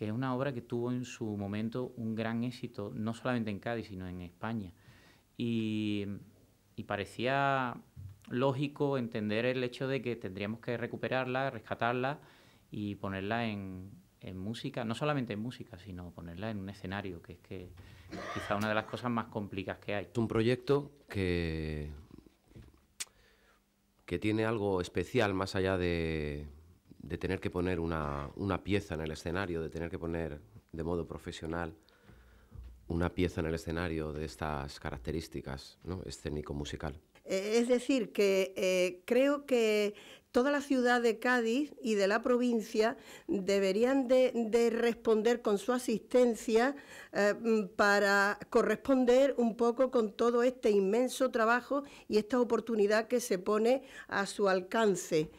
que es una obra que tuvo en su momento un gran éxito, no solamente en Cádiz, sino en España. Y, parecía lógico entender el hecho de que tendríamos que recuperarla, rescatarla y ponerla en, música, no solamente en música, sino ponerla en un escenario, que es que quizá una de las cosas más complicadas que hay. Es un proyecto que, que tiene algo especial más allá de, de tener que poner una, pieza en el escenario, de tener que poner de modo profesional una pieza en el escenario de estas características ¿no? escénico-musical. Eh, es decir, que eh, creo que toda la ciudad de Cádiz y de la provincia deberían de, responder con su asistencia eh, mm, para corresponder un poco con todo este inmenso trabajo y esta oportunidad que se pone a su alcance.